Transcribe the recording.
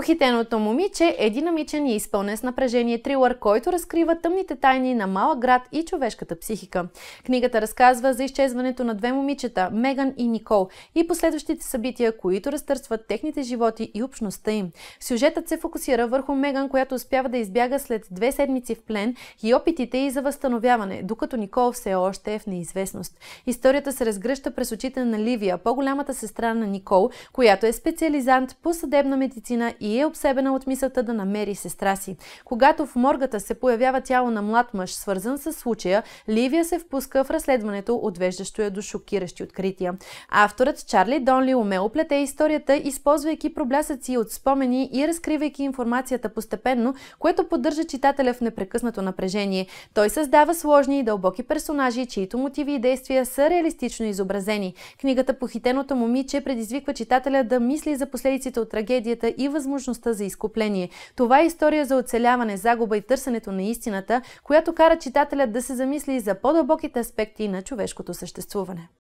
Похитеното момиче е динамичен и изпълнен с напрежение трилър, който разкрива тъмните тайни на малък град и човешката психика. Книгата разказва за изчезването на две момичета, Меган и Никол, и последващите събития, които разтърсват техните животи и общността им. Сюжетът се фокусира върху Меган, която успява да избяга след две седмици в плен и опитите й за възстановяване, докато Никол все още е в неизвестност. Историята се разгръща през очите на Ливия, по-голямата сестра на Никол, която е специализант по съдебна медицина и и е обсебена от мисълта да намери сестра си. Когато в моргата се появява тяло на млад мъж, свързан с случая, Ливия се впуска в разследването, отвеждащо я до шокиращи открития. Авторът Чарли Донли умело плете историята, използвайки проблясъци от спомени и разкривайки информацията постепенно, което поддържа читателя в непрекъснато напрежение. Той създава сложни и дълбоки персонажи, чието мотиви и действия са реалистично изобразени. Книгата Похитеното момиче предизвиква читателя да мисли за последиците от трагедията и възможността възможността за изкупление. Това е история за оцеляване, загуба и търсенето на истината, която кара читателят да се замисли за по-дълбоките аспекти на човешкото съществуване.